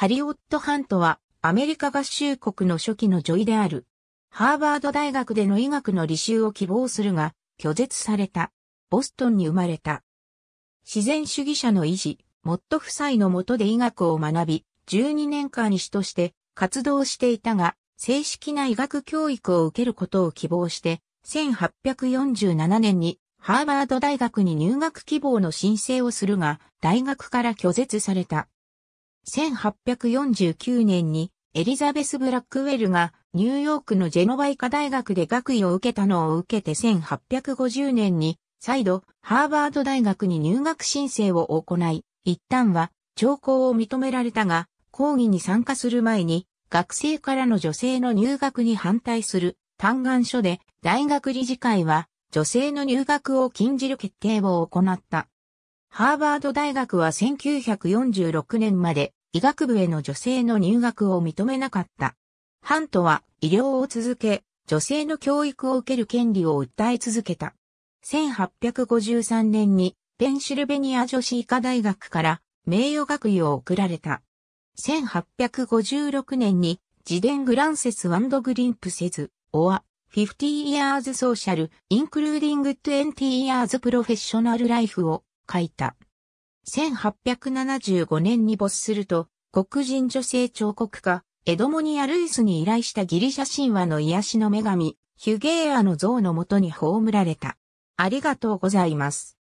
ハリオット・ハントは、アメリカ合衆国の初期の女医である。ハーバード大学での医学の履修を希望するが、拒絶された。ボストンに生まれた。自然主義者の維持、モット夫妻の下で医学を学び、12年間医師として活動していたが、正式な医学教育を受けることを希望して、1847年にハーバード大学に入学希望の申請をするが、大学から拒絶された。1849年にエリザベス・ブラックウェルがニューヨークのジェノバイカ大学で学位を受けたのを受けて1850年に再度ハーバード大学に入学申請を行い、一旦は聴講を認められたが、講義に参加する前に学生からの女性の入学に反対する嘆願書で大学理事会は女性の入学を禁じる決定を行った。ハーバード大学は1946年まで医学部への女性の入学を認めなかった。ハントは医療を続け、女性の教育を受ける権利を訴え続けた。1853年にペンシルベニア女子医科大学から名誉学位を贈られた。1856年に自伝グランセスワンドグリンプセズ、オア、50 years social, including 20 years professional life を書いた。1875年に没すると、黒人女性彫刻家、エドモニア・ルイスに依頼したギリシャ神話の癒しの女神、ヒュゲーアの像のもとに葬られた。ありがとうございます。